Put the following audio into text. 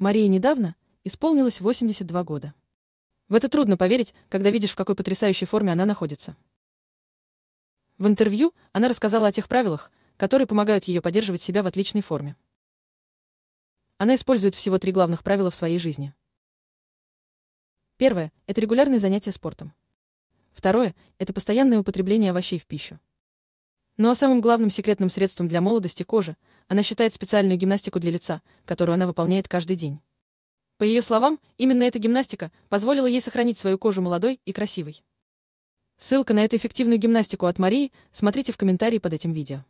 Марии недавно исполнилось 82 года. В это трудно поверить, когда видишь, в какой потрясающей форме она находится. В интервью она рассказала о тех правилах, которые помогают ее поддерживать себя в отличной форме. Она использует всего три главных правила в своей жизни. Первое – это регулярные занятия спортом. Второе – это постоянное употребление овощей в пищу. Ну а самым главным секретным средством для молодости кожи она считает специальную гимнастику для лица, которую она выполняет каждый день. По ее словам, именно эта гимнастика позволила ей сохранить свою кожу молодой и красивой. Ссылка на эту эффективную гимнастику от Марии смотрите в комментарии под этим видео.